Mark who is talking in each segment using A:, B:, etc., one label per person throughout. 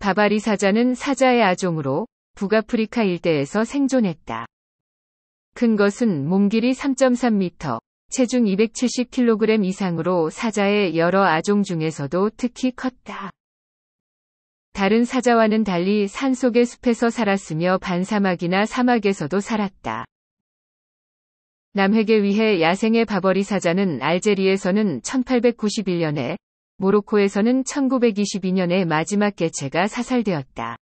A: 바바리 사자는 사자의 아종으로 북아프리카 일대에서 생존했다. 큰 것은 몸길이 3.3m, 체중 270kg 이상으로 사자의 여러 아종 중에서도 특히 컸다. 다른 사자와는 달리 산속의 숲에서 살았으며 반사막이나 사막에서도 살았다. 남획에 의해 야생의 바버리 사자는 알제리에서는 1891년에 모로코에서는 1922년에 마지막 개체가 사살되었다.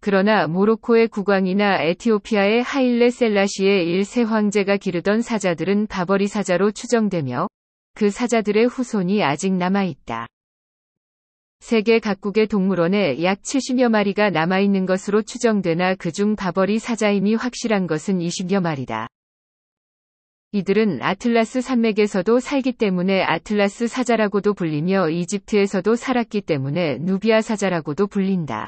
A: 그러나 모로코의 국왕이나 에티오피아의 하일레 셀라시의 1세 황제가 기르던 사자들은 바버리 사자로 추정되며 그 사자들의 후손이 아직 남아있다. 세계 각국의 동물원에 약 70여 마리가 남아있는 것으로 추정되나 그중 바버리 사자임이 확실한 것은 20여 마리다. 이들은 아틀라스 산맥에서도 살기 때문에 아틀라스 사자라고도 불리며 이집트에서도 살았기 때문에 누비아 사자라고도 불린다.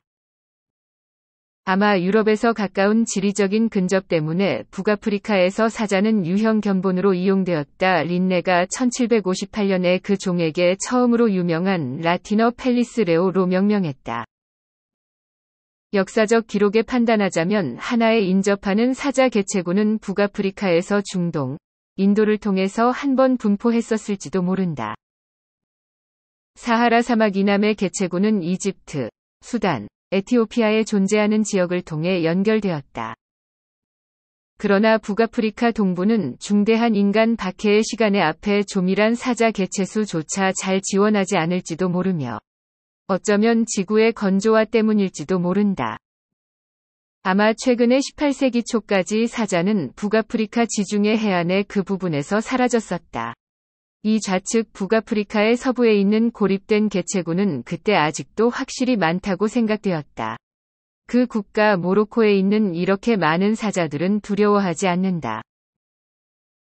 A: 아마 유럽에서 가까운 지리적인 근접 때문에 북아프리카에서 사자는 유형 견본으로 이용되었다. 린네가 1758년에 그 종에게 처음으로 유명한 라틴어 펠리스레오로 명명했다. 역사적 기록에 판단하자면 하나의 인접하는 사자 개체군은 북아프리카에서 중동, 인도를 통해서 한 번 분포했었을지도 모른다. 사하라 사막 이남의 개체구는 이집트, 수단, 에티오피아에 존재하는 지역을 통해 연결되었다. 그러나 북아프리카 동부는 중대한 인간 박해의 시간에 앞에 조밀한 사자 개체수조차 잘 지원하지 않을지도 모르며 어쩌면 지구의 건조화 때문일지도 모른다. 아마 최근의 18세기 초까지 사자는 북아프리카 지중해 해안의 그 부분에서 사라졌었다. 이 좌측 북아프리카의 서부에 있는 고립된 개체군은 그때 아직도 확실히 많다고 생각되었다. 그 국가 모로코에 있는 이렇게 많은 사자들은 두려워하지 않는다.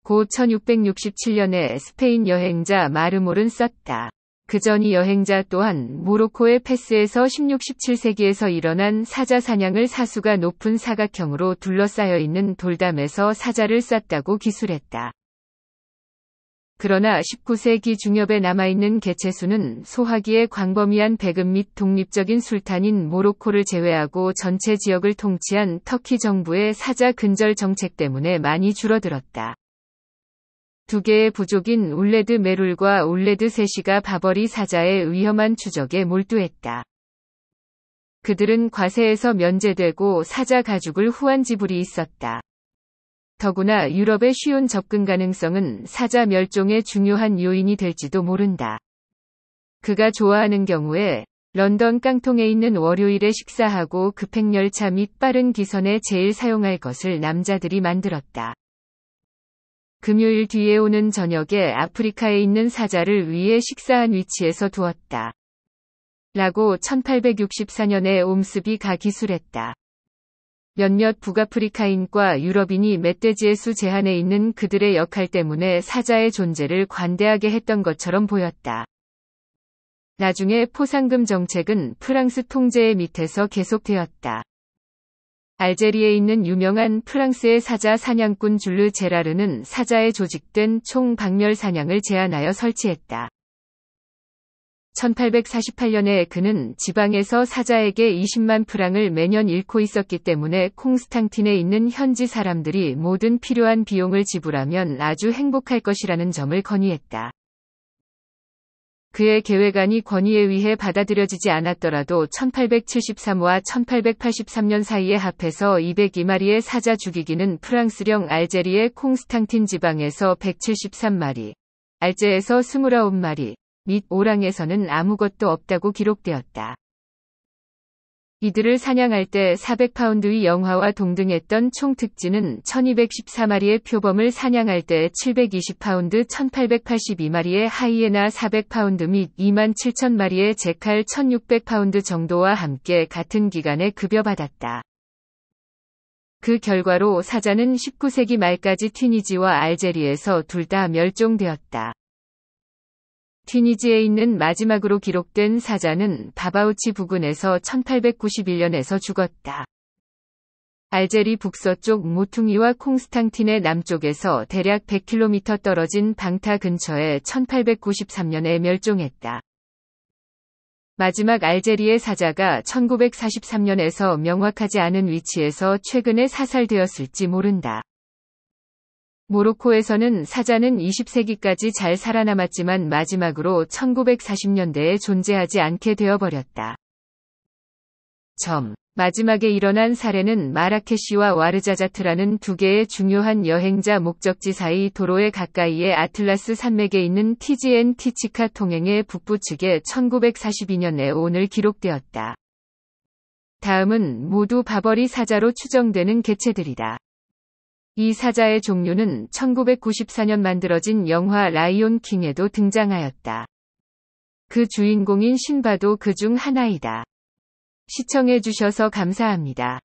A: 고 1667년에 스페인 여행자 마르모른 썼다. 그전이 여행자 또한 모로코의 패스에서 16, 17세기에서 일어난 사자 사냥을 사수가 높은 사각형으로 둘러싸여 있는 돌담에서 사자를 쐈다고 기술했다. 그러나 19세기 중엽에 남아있는 개체수는 소화기의 광범위한 배급 및 독립적인 술탄인 모로코를 제외하고 전체 지역을 통치한 터키 정부의 사자 근절 정책 때문에 많이 줄어들었다. 두 개의 부족인 울레드 메룰과 울레드 세시가 바버리 사자의 위험한 추적에 몰두했다. 그들은 과세에서 면제되고 사자 가죽을 후한 지불이 있었다. 더구나 유럽의 쉬운 접근 가능성은 사자 멸종의 중요한 요인이 될지도 모른다. 그가 좋아하는 경우에 런던 깡통에 있는 월요일에 식사하고 급행열차 및 빠른 기선에 제일 사용할 것을 남자들이 만들었다. 금요일 뒤에 오는 저녁에 아프리카에 있는 사자를 위해 식사한 위치에서 두었다. 라고 1864년에 옴스비가 기술했다. 몇몇 북아프리카인과 유럽인이 멧돼지의 수 제한에 있는 그들의 역할 때문에 사자의 존재를 관대하게 했던 것처럼 보였다. 나중에 포상금 정책은 프랑스 통제의 밑에서 계속되었다. 알제리에 있는 유명한 프랑스의 사자 사냥꾼 줄르 제라르는 사자에 조직된 총 박멸 사냥을 제안하여 설치했다. 1848년에 그는 지방에서 사자에게 20만 프랑을 매년 잃고 있었기 때문에 콩스탕틴에 있는 현지 사람들이 모든 필요한 비용을 지불하면 아주 행복할 것이라는 점을 건의했다. 그의 계획안이 권위에 의해 받아들여지지 않았더라도 1873와 1883년 사이에 합해서 202마리의 사자 죽이기는 프랑스령 알제리의 콩스탕틴 지방에서 173마리, 알제에서 29마리, 및 오랑에서는 아무것도 없다고 기록되었다. 이들을 사냥할 때 400파운드의 영화와 동등했던 총특지는 1214마리의 표범을 사냥할 때 720파운드 1882마리의 하이에나 400파운드 및 27000마리의 제칼 1600파운드 정도와 함께 같은 기간에 급여받았다. 그 결과로 사자는 19세기 말까지 튀니지와 알제리에서 둘 다 멸종되었다. 튀니지에 있는 마지막으로 기록된 사자는 바바우치 부근에서 1891년에서 죽었다. 알제리 북서쪽 모퉁이와 콩스탕틴의 남쪽에서 대략 100km 떨어진 방타 근처에 1893년에 멸종했다. 마지막 알제리의 사자가 1943년에서 명확하지 않은 위치에서 최근에 사살되었을지 모른다. 모로코에서는 사자는 20세기까지 잘 살아남았지만 마지막으로 1940년대에 존재하지 않게 되어버렸다. 점. 마지막에 일어난 사례는 마라케시와 와르자자트라는 두 개의 중요한 여행자 목적지 사이 도로에 가까이에 아틀라스 산맥에 있는 TGN 티치카 통행의 북부 측에 1942년에 오늘 기록되었다. 다음은 모두 바버리 사자로 추정되는 개체들이다. 이 사자의 종류는 1994년 만들어진 영화 라이온 킹에도 등장하였다. 그 주인공인 신바도 그 중 하나이다. 시청해주셔서 감사합니다.